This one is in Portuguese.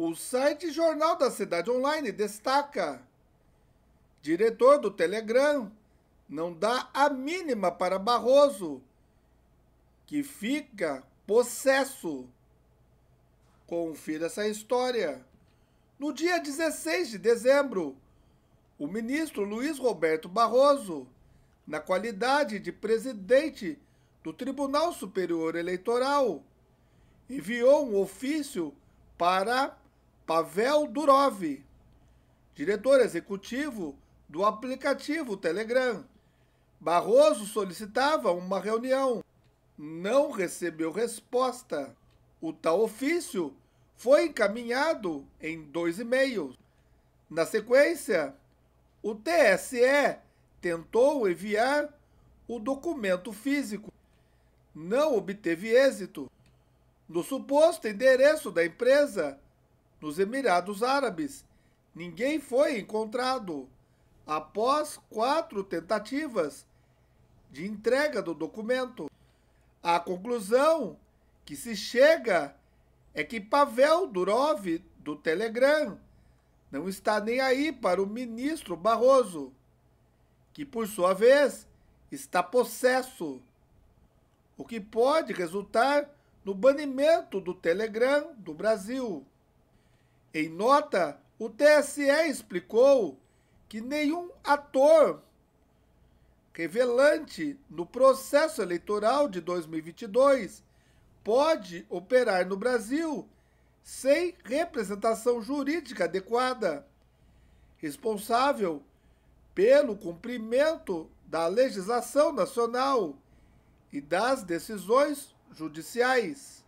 O site Jornal da Cidade Online destaca: diretor do Telegram não dá a mínima para Barroso, que fica possesso. Confira essa história. No dia 16 de dezembro, o ministro Luiz Roberto Barroso, na qualidade de presidente do Tribunal Superior Eleitoral, enviou um ofício para Pavel Durov, diretor executivo do aplicativo Telegram. Barroso solicitava uma reunião. Não recebeu resposta. O tal ofício foi encaminhado em dois e-mails. Na sequência, o TSE tentou enviar o documento físico. Não obteve êxito. No suposto endereço da empresa, nos Emirados Árabes. Ninguém foi encontrado. Após quatro tentativas de entrega do documento, a conclusão que se chega é que Pavel Durov, do Telegram, não está nem aí para o ministro Barroso, que, por sua vez, está possesso, o que pode resultar no banimento do Telegram do Brasil. Em nota, o TSE explicou que nenhum ator revelante no processo eleitoral de 2022 pode operar no Brasil sem representação jurídica adequada, responsável pelo cumprimento da legislação nacional e das decisões judiciais.